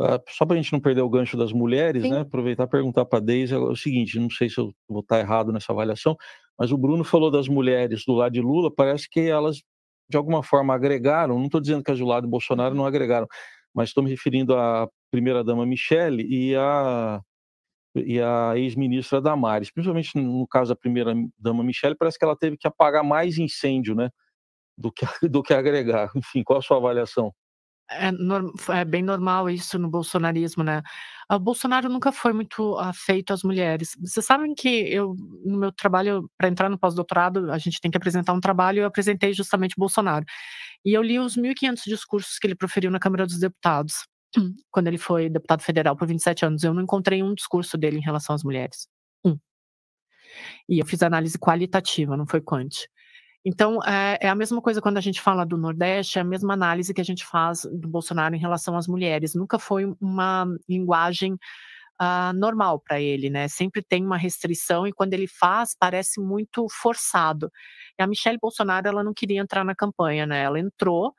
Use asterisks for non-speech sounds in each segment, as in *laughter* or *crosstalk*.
Ah, só para a gente não perder o gancho das mulheres, né, Sim. né? Aproveitar e perguntar para a Deise é o seguinte: não sei se eu vou estar tá errado nessa avaliação, mas o Bruno falou das mulheres do lado de Lula, parece que elas de alguma forma agregaram. Não estou dizendo que as do lado de Bolsonaro uhum. não agregaram, mas estou me referindo à primeira-dama Michele e à, e ex-ministra Damares. Principalmente no caso da primeira-dama Michele, parece que ela teve que apagar mais incêndio, né? Do que, do que agregar. Enfim, qual a sua avaliação? É, é, bem normal isso no bolsonarismo, né? Ah, o Bolsonaro nunca foi muito afeito às mulheres. Vocês sabem que eu, no meu trabalho, para entrar no pós-doutorado, a gente tem que apresentar um trabalho, eu apresentei justamente o Bolsonaro. E eu li os 1.500 discursos que ele proferiu na Câmara dos Deputados, *clears throat* quando ele foi deputado federal por 27 anos. Eu não encontrei um discurso dele em relação às mulheres. Um. E eu fiz análise qualitativa, não foi quant. Então, é, é, a mesma coisa quando a gente fala do Nordeste, é a mesma análise que a gente faz do Bolsonaro em relação às mulheres. Nunca foi uma linguagem uh, normal para ele, né? Sempre tem uma restrição e quando ele faz, parece muito forçado. E a Michelle Bolsonaro, ela não queria entrar na campanha, né? Ela entrou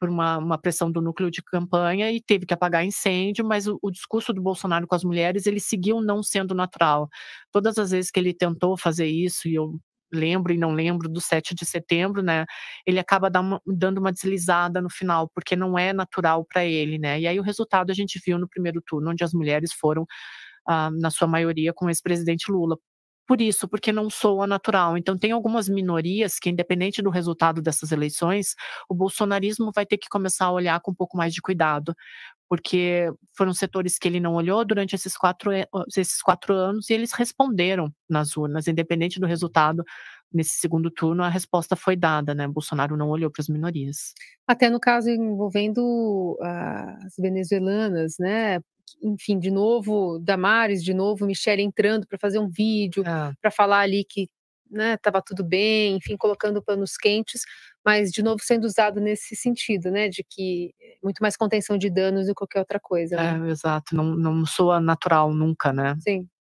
por uma, uma pressão do núcleo de campanha e teve que apagar incêndio, mas o, o, discurso do Bolsonaro com as mulheres, ele seguiu não sendo natural. Todas as vezes que ele tentou fazer isso, e eu lembro e não lembro do 7 de setembro, né? Ele acaba uma, dando uma deslizada no final, porque não é natural para ele, né? E aí o resultado a gente viu no primeiro turno, onde as mulheres foram, ah, na sua maioria, com o ex-presidente Lula. Por isso, porque não soa natural. Então, tem algumas minorias que, independente do resultado dessas eleições, o bolsonarismo vai ter que começar a olhar com um pouco mais de cuidado, porque foram setores que ele não olhou durante esses quatro, eh, esses quatro anos e eles responderam nas urnas, independente do resultado. Nesse segundo turno, a resposta foi dada, né? Bolsonaro não olhou para as minorias. Até no caso envolvendo ah, as venezuelanas, né? Enfim, de novo, Damares, de novo, Michelle entrando para fazer um vídeo, é. para falar ali que né, tava tudo bem, enfim, colocando panos quentes, mas de novo sendo usado nesse sentido, né, de que eh, muito mais contenção de danos do que qualquer outra coisa. Né? É, exato, não, não soa natural nunca, né? Sim.